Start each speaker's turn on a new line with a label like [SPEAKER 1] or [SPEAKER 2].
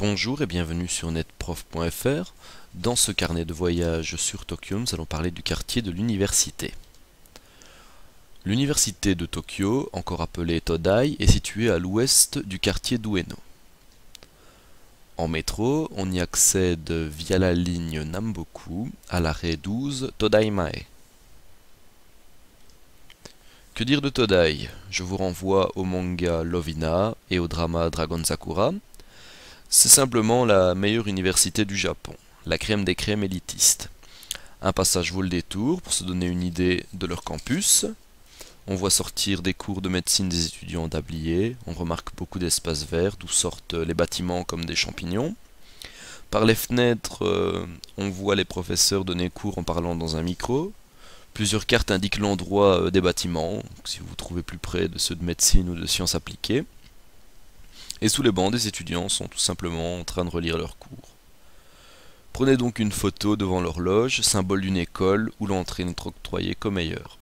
[SPEAKER 1] Bonjour et bienvenue sur netprof.fr. Dans ce carnet de voyage sur Tokyo, nous allons parler du quartier de l'université. L'université de Tokyo, encore appelée Todai, est située à l'ouest du quartier d'Ueno. En métro, on y accède via la ligne Namboku à l'arrêt 12 Todaimae. Que dire de Todai Je vous renvoie au manga Lovina et au drama Dragon Sakura, c'est simplement la meilleure université du Japon, la crème des crèmes élitistes. Un passage vaut le détour pour se donner une idée de leur campus. On voit sortir des cours de médecine des étudiants tabliers, on remarque beaucoup d'espaces verts d'où sortent les bâtiments comme des champignons. Par les fenêtres, euh, on voit les professeurs donner cours en parlant dans un micro. Plusieurs cartes indiquent l'endroit euh, des bâtiments, si vous vous trouvez plus près de ceux de médecine ou de sciences appliquées et sous les bancs des étudiants sont tout simplement en train de relire leurs cours. Prenez donc une photo devant l'horloge, symbole d'une école où l'entrée n'est octroyée comme ailleurs.